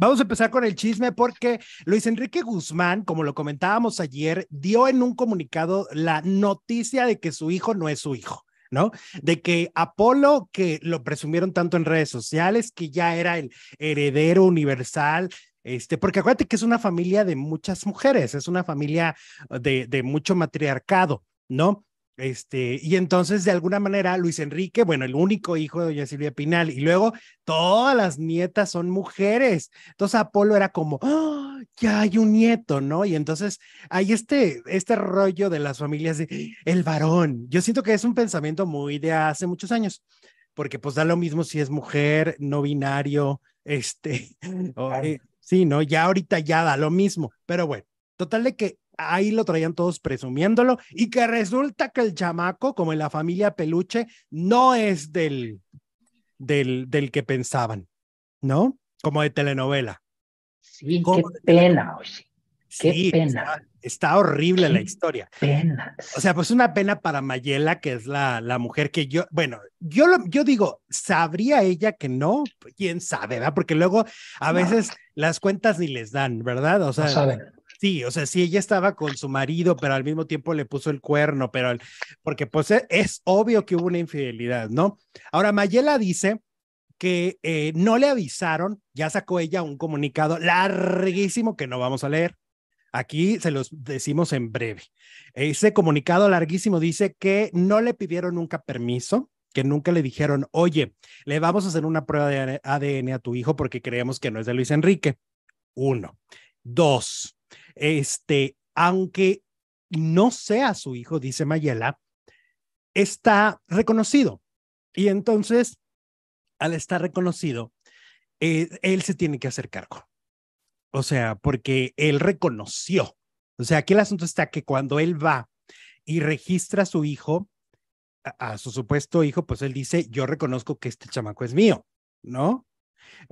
Vamos a empezar con el chisme porque Luis Enrique Guzmán, como lo comentábamos ayer, dio en un comunicado la noticia de que su hijo no es su hijo. ¿no? De que Apolo, que lo presumieron tanto en redes sociales, que ya era el heredero universal, este, porque acuérdate que es una familia de muchas mujeres, es una familia de, de mucho matriarcado, ¿no? Este, y entonces, de alguna manera, Luis Enrique, bueno, el único hijo de doña Silvia Pinal, y luego todas las nietas son mujeres. Entonces, Apolo era como, ah, ya hay un nieto, ¿no? Y entonces hay este, este rollo de las familias de el varón. Yo siento que es un pensamiento muy de hace muchos años, porque pues da lo mismo si es mujer, no binario, este, eh, o, sí, ¿no? Ya ahorita ya da lo mismo, pero bueno, total de que ahí lo traían todos presumiéndolo y que resulta que el chamaco, como en la familia Peluche, no es del, del, del que pensaban, ¿no? Como de telenovela. Sí, qué pena, oye. Qué pena. Está, horrible la historia. Pena. O sea, pues una pena para Mayela, que es la, la mujer que yo, bueno, yo, yo digo, ¿sabría ella que no? Pues, Quién sabe, ¿verdad? Porque luego a veces las cuentas ni les dan, ¿verdad? O sea, no saben Sí, o sea, sí, ella estaba con su marido, pero al mismo tiempo le puso el cuerno, pero porque pues e, es obvio que hubo una infidelidad, ¿no? Ahora, Mayela dice que eh, no le avisaron, ya sacó ella un comunicado larguísimo que no vamos a leer. Aquí se los decimos en breve. Ese comunicado larguísimo dice que no le pidieron nunca permiso, que nunca le dijeron, oye, le vamos a hacer una prueba de ADN a tu hijo porque creemos que no es de Luis Enrique. Uno. Dos, este, aunque no sea su hijo, dice Mayela, está reconocido. Y entonces, al estar reconocido, eh, él se tiene que hacer cargo. O sea, porque él reconoció. O sea, aquí el asunto está que cuando él va y registra a su hijo, a, a su supuesto hijo, pues él dice, yo reconozco que este chamaco es mío, ¿no?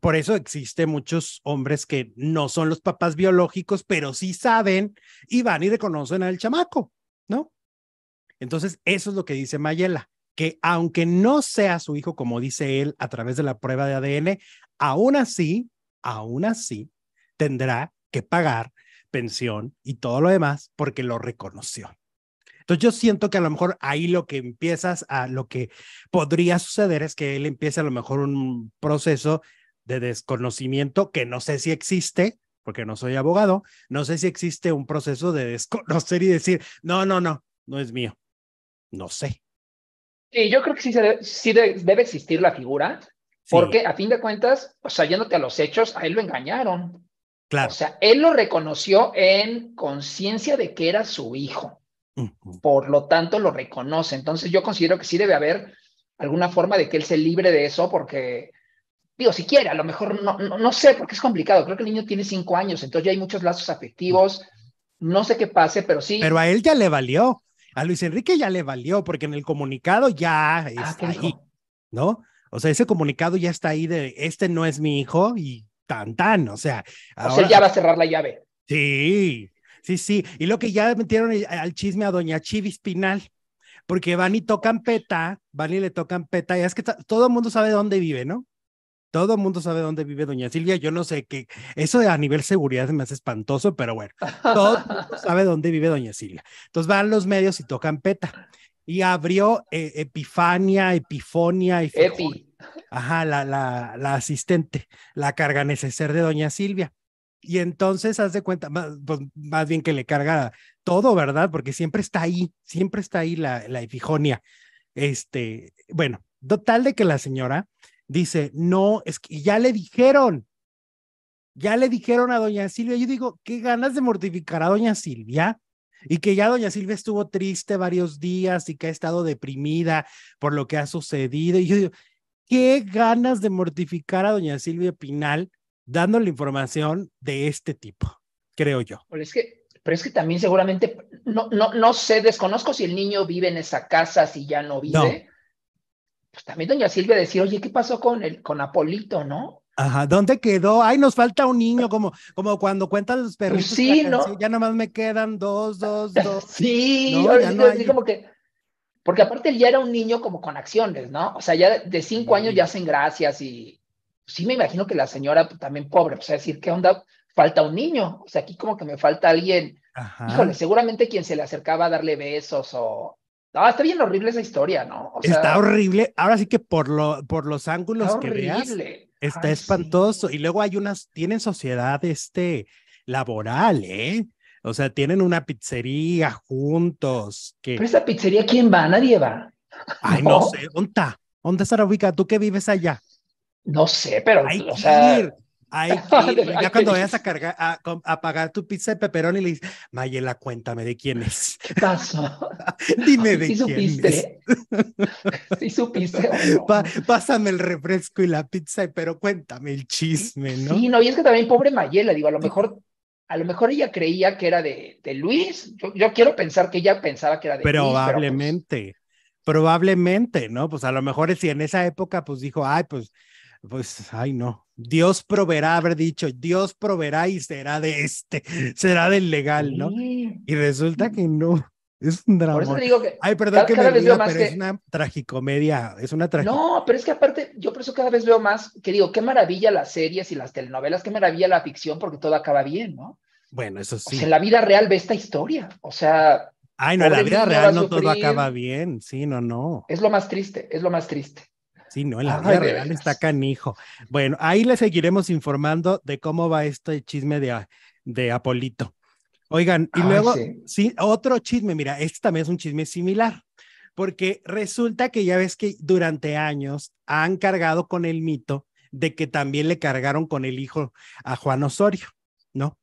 Por eso existe muchos hombres que no son los papás biológicos, pero sí saben y van y reconocen al chamaco, ¿no? Entonces, eso es lo que dice Mayela, que aunque no sea su hijo, como dice él, a través de la prueba de ADN, aún así, aún así, tendrá que pagar pensión y todo lo demás porque lo reconoció yo siento que a lo mejor ahí lo que empiezas a, lo que podría suceder es que él empiece a lo mejor un proceso de desconocimiento que no sé si existe, porque no soy abogado, no sé si existe un proceso de desconocer y decir, no, no, no, no es mío. No sé. y yo creo que sí, debe existir la figura, porque a fin de cuentas, o sea, a los hechos, a él lo engañaron. Claro. O sea, él lo reconoció en conciencia de que era su hijo. Por lo tanto, lo reconoce. Entonces, yo considero que sí debe haber alguna forma de que él se libre de eso, porque, digo, si quiere, a lo mejor no, no, sé, porque es complicado. Creo que el niño tiene cinco años, entonces ya hay muchos lazos afectivos. No sé qué pase, pero sí. Pero a él ya le valió. A Luis Enrique ya le valió, porque en el comunicado ya ah, está ahí, ¿no? O sea, ese comunicado ya está ahí de este no es mi hijo y tan tan, o sea. Ahora, o sea, ya va a cerrar la llave. Sí, Sí, sí. Y lo que ya metieron al chisme a doña Chivi Espinal, porque van y tocan peta, van y le tocan peta, y es que todo el mundo sabe dónde vive, ¿no? Todo el mundo sabe dónde vive doña Silvia. Yo no sé qué. Eso a nivel seguridad me hace espantoso, pero bueno, todo el mundo sabe dónde vive doña Silvia. Entonces van los medios y tocan peta. Y abrió eh, Epifania, Epifonia y Epi. Ajá, la, la, la asistente, la carga neceser de doña Silvia. Y entonces haz de cuenta, más, pues, más bien que le carga todo, ¿verdad? Porque siempre está ahí, siempre está ahí la, la Este, bueno, total de que la señora dice, no, es que ya le dijeron, ya le dijeron a doña Silvia. Yo digo, qué ganas de mortificar a doña Silvia. Y que ya doña Silvia estuvo triste varios días y que ha estado deprimida por lo que ha sucedido. Y yo digo, qué ganas de mortificar a doña Silvia Pinal dándole información de este tipo, creo yo. Pero es que, pero es que también seguramente, no, no, no sé, desconozco si el niño vive en esa casa, si ya no vive. Pues también doña Silvia decir, oye, ¿qué pasó con, el, con Apolito, no? Ajá, ¿dónde quedó? Ay, nos falta un niño, como, como cuando cuentan los pues perritos. ya nomás me quedan dos, dos, dos. sí, no, como que, porque aparte él ya era un niño como con acciones, ¿no? O sea, ya de cinco años ya hacen gracias y, sí me imagino que la señora también pobre, o pues, sea, decir, ¿qué onda? Falta un niño, o sea, aquí como que me falta alguien. Híjole, seguramente quien se le acercaba a darle besos o... No, está bien horrible esa historia, ¿no? está horrible. Ahora sí que por, lo, por los ángulos que veas, está espantoso. Y luego hay unas, tienen sociedad este, laboral, ¿eh? O sea, tienen una pizzería juntos. Que... Pero esa pizzería, ¿quién va? Nadie va. Ay, no, sé. está? ¿Dónde está la ubica? ¿Tú qué vives allá? No sé, pero hay que ir. Hay que Ya cuando vayas a, cargar, a, pagar tu pizza de y le dices, Mayela, cuéntame de quién es. ¿Qué Dime de ¿Sí quién es. ¿Sí supiste? pásame el refresco y la pizza, pero cuéntame el chisme, ¿no? Sí, no, y es que también pobre Mayela, digo, a lo mejor a lo mejor ella creía que era de, de Luis. Yo, quiero pensar que ella pensaba que era de probablemente, Luis. Pues, probablemente, probablemente, ¿no? Pues a lo mejor si en esa época, pues dijo, ay, pues pues, ay no, Dios proveerá, haber dicho, Dios proveerá y será de este, será del legal, ¿no? Y resulta que no. Es un drama. Por eso te digo que Ay, perdón que me pero es una tragicomedia, es una tragicomedia. No, pero es que aparte, yo por eso cada vez veo más que digo, qué maravilla las series y las telenovelas, qué maravilla la ficción, porque todo acaba bien, ¿no? Bueno, eso sí. O en la vida real ve esta historia, o sea... Ay, no, en la vida real no todo acaba bien, sí, no, no. Es lo más triste, es lo más triste. Sí, no, en la vida real está canijo. Bueno, ahí le seguiremos informando de cómo va este chisme de, de Apolito. Oigan, y luego, sí. otro chisme, mira, este también es un chisme similar, porque resulta que ya ves que durante años han cargado con el mito de que también le cargaron con el hijo a Juan Osorio, ¿no?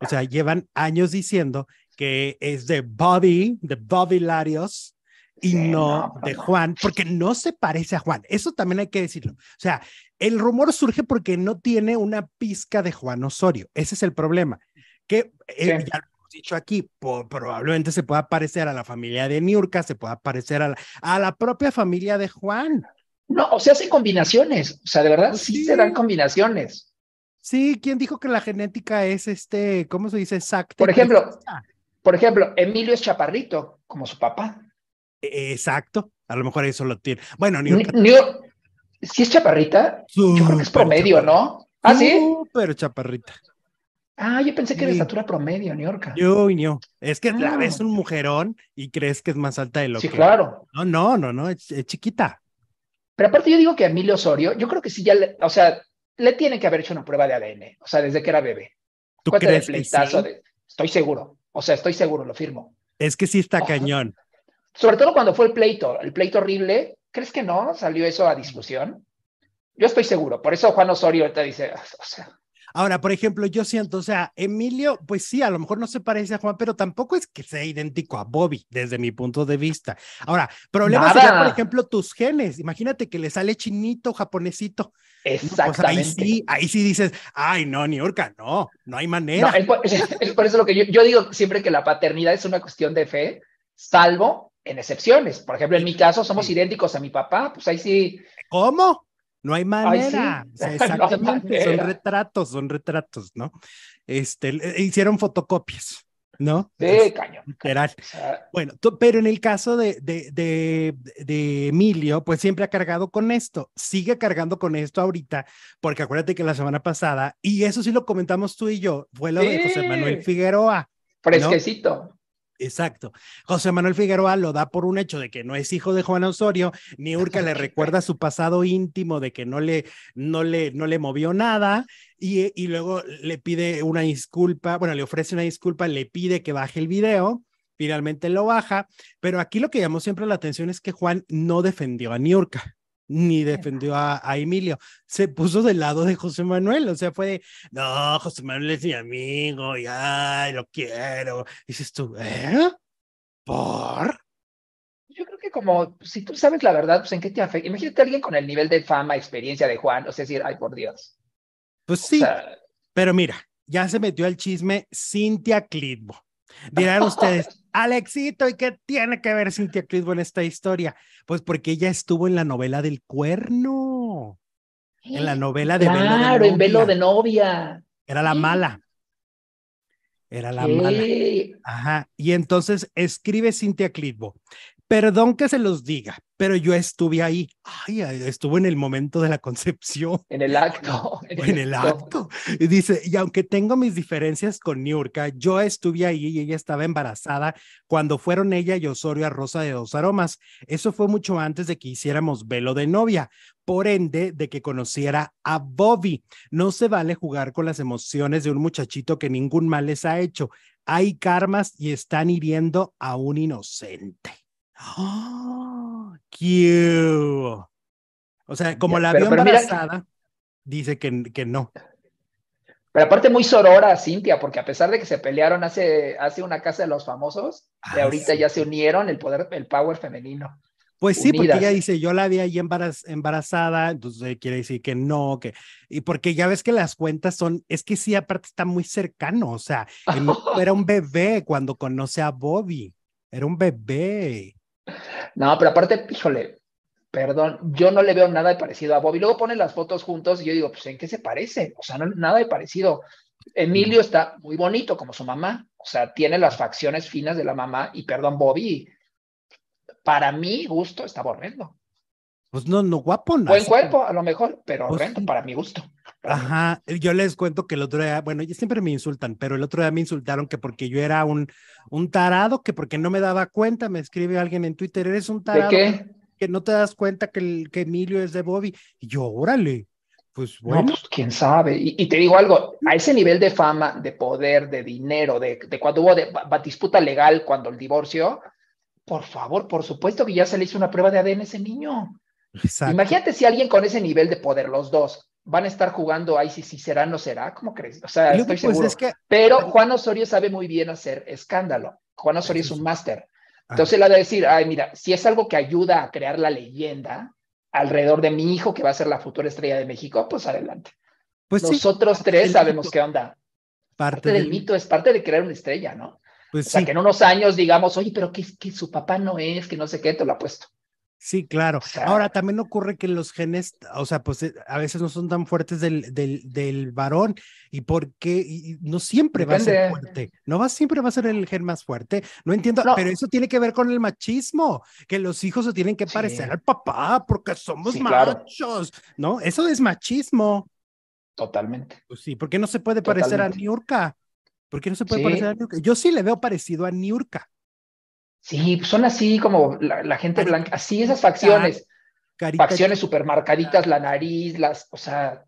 O sea, llevan años diciendo que es de Bobby, de Bobby Larios, y no, de Juan, porque no se parece a Juan. Eso también hay que decirlo. O sea, el rumor surge porque no tiene una pizca de Juan Osorio. Ese es el problema. Que eh, ya lo hemos dicho aquí, probablemente se pueda parecer a la familia de Niurka, se pueda parecer a la, propia familia de Juan. No, o sea, hace combinaciones. O sea, de verdad sí, se dan combinaciones. Sí, ¿quién dijo que la genética es este, cómo se dice, exacto Por ejemplo, por ejemplo, Emilio es chaparrito, como su papá. E-, exacto, a lo mejor eso lo tiene. Bueno, New York. si es chaparrita, yo creo que es promedio, ¿no? Ah, sí. Pero chaparrita. Ah, yo pensé que era de estatura promedio, New York. Yo, Es que la ah. ves un mujerón y crees que es más alta de lo que. Sí, claro. No, no, no, no, es, chiquita. Pero aparte, yo digo que a Emilio Osorio, yo creo que sí ya, o sea, le tiene que haber hecho una prueba de ADN, o sea, desde que era bebé. ¿Tú crees? que sí? estoy seguro, o sea, estoy seguro, lo firmo. Es que sí está cañón. Sobre todo cuando fue el pleito, el pleito horrible, ¿crees que no salió eso a discusión? Yo estoy seguro, por eso Juan Osorio te dice, ah, o sea, Ahora, por ejemplo, yo siento, o sea, Emilio, pues sí, a lo mejor no se parece a Juan, pero tampoco es que sea idéntico a Bobby, desde mi punto de vista. Ahora, problema sería, por ejemplo, tus genes. Imagínate que le sale chinito, japonesito. Pues Exactamente. ahí sí, dices, ay, no, Niurka, no, no hay manera. No, es, por, eso lo que yo digo siempre que la paternidad es una cuestión de fe, salvo en excepciones. Por ejemplo, en mi caso somos idénticos a mi papá, pues ahí sí. ¿Cómo? No hay manera. exactamente. Son retratos, son retratos, ¿no? Este, eh, hicieron fotocopias, ¿no? Sí, cañón, bueno, pero en el caso de, de, de, Emilio, pues siempre ha cargado con esto, sigue cargando con esto ahorita, porque acuérdate que la semana pasada, y eso sí lo comentamos tú y yo, fue lo de José Manuel Figueroa. Fresquecito. Exacto. José Manuel Figueroa lo da por un hecho de que no es hijo de Juan Osorio, ni le recuerda su pasado íntimo de que no le, no le, no le movió nada, y, y luego le pide una disculpa, bueno, le ofrece una disculpa, le pide que baje el video, finalmente lo baja, pero aquí lo que llamó siempre la atención es que Juan no defendió a Niurka ni defendió a, Emilio. Se puso del lado de José Manuel, o sea, fue no, José Manuel es mi amigo, y ay, lo quiero. dices tú, ¿eh? ¿Por? Yo creo que como, si tú sabes la verdad, pues en qué te afecta. Imagínate a alguien con el nivel de fama, experiencia de Juan, o sea, decir, ay, por Dios. Pues sí, pero mira, ya se metió al chisme Cintia Clitbo. Dirán ustedes, Alexito, ¿y qué tiene que ver Cintia Clitbo en esta historia? Pues porque ella estuvo en la novela del cuerno. En la novela de Velo de Novia. en Velo de Novia. Era la mala. Era la mala. Ajá. Y entonces escribe Cintia Clitbo. Perdón que se los diga, pero yo estuve ahí, ay, estuve en el momento de la concepción. En el acto. En, el acto. Y dice, y aunque tengo mis diferencias con Niurka, yo estuve ahí y ella estaba embarazada cuando fueron ella y Osorio a Rosa de Dos Aromas. Eso fue mucho antes de que hiciéramos velo de novia, por ende de que conociera a Bobby. No se vale jugar con las emociones de un muchachito que ningún mal les ha hecho. Hay karmas y están hiriendo a un inocente. ¡Oh! Cute. O sea, como la vio embarazada, dice que, que, no. Pero aparte muy sorora Cintia, porque a pesar de que se pelearon hace, hace una casa de los famosos, ah, de ahorita ya se unieron el poder, el power femenino. Pues sí, porque ella dice, yo la vi ahí embarazada, entonces quiere decir que no, que... Y porque ya ves que las cuentas son, es que sí, aparte está muy cercano, o sea, era un bebé cuando conoce a Bobby, era un bebé. No, pero aparte, híjole, perdón, yo no le veo nada de parecido a Bobby, luego ponen las fotos juntos y yo digo, pues, ¿en qué se parece? O sea, nada de parecido. Emilio está muy bonito como su mamá, o sea, tiene las facciones finas de la mamá y perdón, Bobby, para mi gusto está horrendo. Pues no, no guapo, no. Buen cuerpo, a lo mejor, pero pues horrendo, para mi gusto. Ajá, eh, yo les cuento que el otro día, bueno, siempre me insultan, pero el otro día me insultaron que porque yo era un, un tarado, que porque no me daba cuenta, me escribe alguien en Twitter, eres un tarado. qué? Que no te das cuenta que, que Emilio es de Bobby. Y yo, órale, pues bueno. No, pues quién sabe. Y, te digo algo, a ese nivel de fama, de poder, de dinero, de, de cuando hubo de, disputa legal, cuando el divorcio, por favor, por supuesto que ya se le hizo una prueba de ADN a ese niño. Exacto. Imagínate si alguien con ese nivel de poder, los dos, van a estar jugando ahí si, si será, no será, ¿cómo crees? O sea, estoy pues, seguro. Pero Juan Osorio sabe muy bien hacer escándalo. Juan Osorio es un máster. Ah. Entonces él ha de decir, ay, mira, si es algo que ayuda a crear la leyenda alrededor de mi hijo que va a ser la futura estrella de México, pues adelante. Pues Nosotros tres sabemos qué onda. Parte, del, mito es parte de crear una estrella, ¿no? Pues o sea, que en unos años digamos, oye, pero que, que su papá no es, que no sé qué, te lo apuesto. Sí, claro. Ahora también ocurre que los genes, o sea, pues eh, a veces no son tan fuertes del, del, del varón y porque qué no siempre va a ser fuerte, no va siempre va a ser el gen más fuerte. No entiendo, pero eso tiene que ver con el machismo, que los hijos tienen que parecer al papá porque somos machos, ¿no? Eso es machismo. Totalmente. Pues sí, ¿por qué no se puede parecer a Niurka? ¿Por qué no se puede parecer a Niurka? Yo sí le veo parecido a Niurka. Sí, pues, son así como la, gente blanca, así esas facciones. facciones súper marcaditas, la nariz, las, o sea,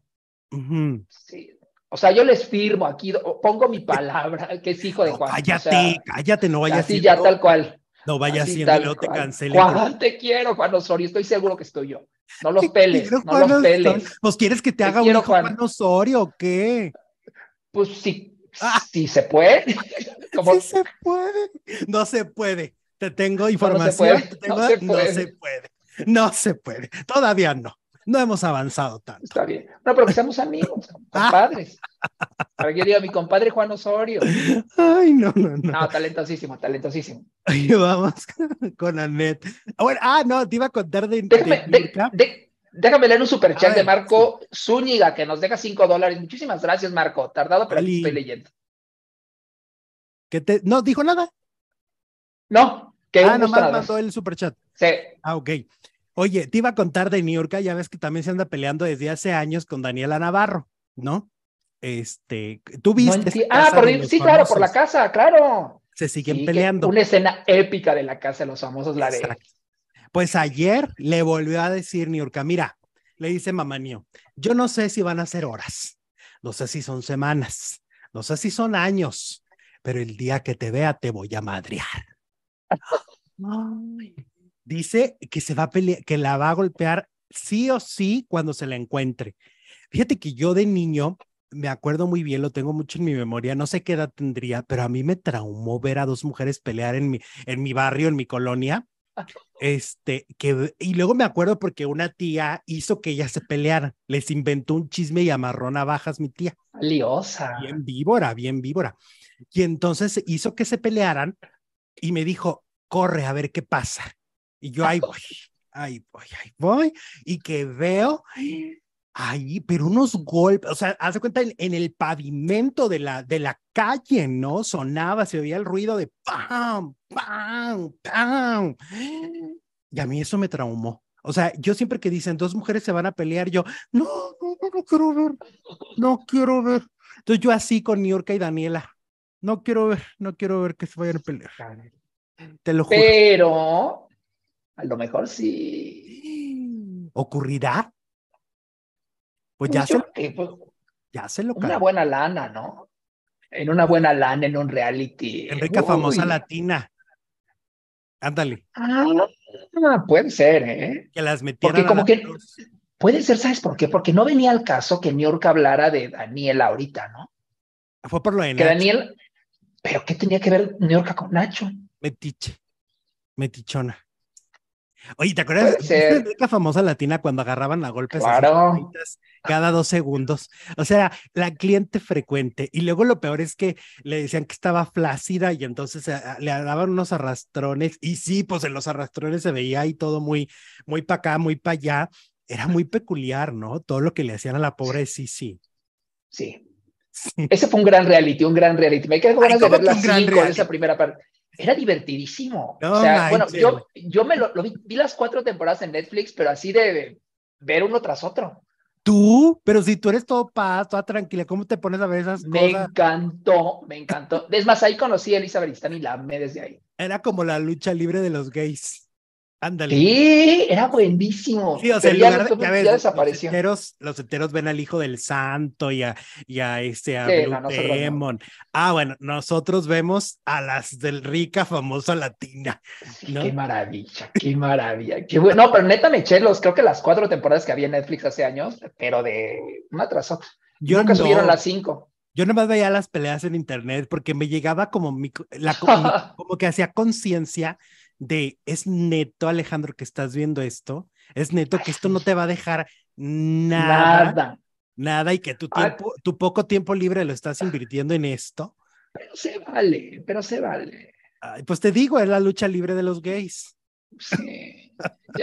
O sea, yo les firmo aquí, pongo mi palabra, que es hijo de Juan. cállate, cállate, no vayas así. Así ya tal cual. No vayas siendo, no te cancelen. Juan, te quiero, Juan Osorio, estoy seguro que estoy yo. No los peles, no los peles. ¿Pues quieres que te, haga uno un Juan. Osorio o qué? Pues sí, sí se puede. se puede. No se puede. Te tengo información. No se puede. no, se puede. Todavía no. No hemos avanzado tanto. Está bien. No, pero que seamos amigos, ah. compadres. yo mi compadre Juan Osorio. Ay, no, no, no. talentosísimo, talentosísimo. vamos con Anet. Ah, ah, no, te iba a contar de. Déjame, déjame leer un superchat de Marco Zúñiga que nos deja cinco dólares. Muchísimas gracias, Marco. Tardado, pero estoy leyendo. ¿Qué te... ¿No dijo nada? No, ah, nomás mandó el superchat. Sí. Ah, ok. Oye, te iba a contar de Niurka, ya ves que también se anda peleando desde hace años con Daniela Navarro, ¿no? Este, tú viste. ah, por, sí, claro, por la casa, claro. Se siguen peleando. Una escena épica de la casa de los famosos, la Pues ayer le volvió a decir Niurka, mira, le dice mamá mío, yo no sé si van a ser horas, no sé si son semanas, no sé si son años, pero el día que te vea te voy a madrear. Dice que se va a pelear, que la va a golpear sí o sí cuando se la encuentre. Fíjate que yo de niño me acuerdo muy bien, lo tengo mucho en mi memoria, no sé qué edad tendría, pero a mí me traumó ver a dos mujeres pelear en mi, en mi barrio, en mi colonia. Este, que, y luego me acuerdo porque una tía hizo que ellas se pelearan, les inventó un chisme y amarró navajas mi tía. Liosa. Bien víbora, bien víbora. Y entonces hizo que se pelearan y me dijo, corre a ver qué pasa. Y yo ahí voy, ahí voy, ahí voy, y que veo, ahí, pero unos golpes, o sea, hace cuenta en, el pavimento de la, de la calle, ¿no? Sonaba, se oía el ruido de ¡pam! ¡pam! ¡pam! Y a mí eso me traumó. O sea, yo siempre que dicen dos mujeres se van a pelear, yo, no, no, no, quiero ver, no quiero ver. Entonces yo así con York y Daniela, no quiero ver, no quiero ver que se vayan a pelear. Te lo juro. Pero, a lo mejor sí. ¿Ocurrirá? Pues ya, pues se, pues, ya se lo Una buena lana, ¿no? En una buena lana, en un reality. Enrique famosa latina. Ándale. Ah, puede ser, ¿eh? Que las metieran. Porque como que. Puede ser, ¿sabes por qué? Porque no venía al caso que New York hablara de Daniel ahorita, ¿no? Fue por lo de Que Daniel, ¿Pero qué tenía que ver New York con Nacho? Metiche. Metichona. Oye, ¿te acuerdas de la famosa latina cuando agarraban a golpes cada dos segundos? O sea, la cliente frecuente. Y luego lo peor es que le decían que estaba flácida y entonces eh, eh, le daban unos arrastrones. Y sí, pues en los arrastrones se veía ahí todo muy, muy para acá, muy para allá. Era muy peculiar, ¿no? Todo lo que le hacían a la pobre sí. sí. Sí, ese fue un gran reality, un gran reality. Me quedé con ganas de ver las cinco de esa primera parte. Era divertidísimo. o sea, bueno, yo, yo, me lo, vi, las cuatro temporadas en Netflix, pero así de ver uno tras otro. Tú, pero si tú eres todo paz, toda tranquila, ¿cómo te pones a ver esas me cosas? Me encantó, me encantó. Es más, ahí conocí a Elizabeth Stan y la amé desde ahí. Era como la lucha libre de los gays. Ándale. Sí, era buenísimo. Sí, o sea, ya, Los enteros, ven al hijo del santo y a, y este Demon. Ah, bueno, nosotros vemos a las del rica famosa latina. qué maravilla, qué maravilla. Qué bueno. No, pero neta me eché los, creo que las cuatro temporadas que había en Netflix hace años, pero de una tras otra. Yo Nunca subieron las cinco. Yo nomás veía las peleas en internet porque me llegaba como mi, como que hacía conciencia de, es neto Alejandro que estás viendo esto, es neto que esto no te va a dejar nada. Nada. y que tu, tiempo, tu poco tiempo libre lo estás invirtiendo en esto. Pero se vale, pero se vale. pues te digo, es la lucha libre de los gays. Sí.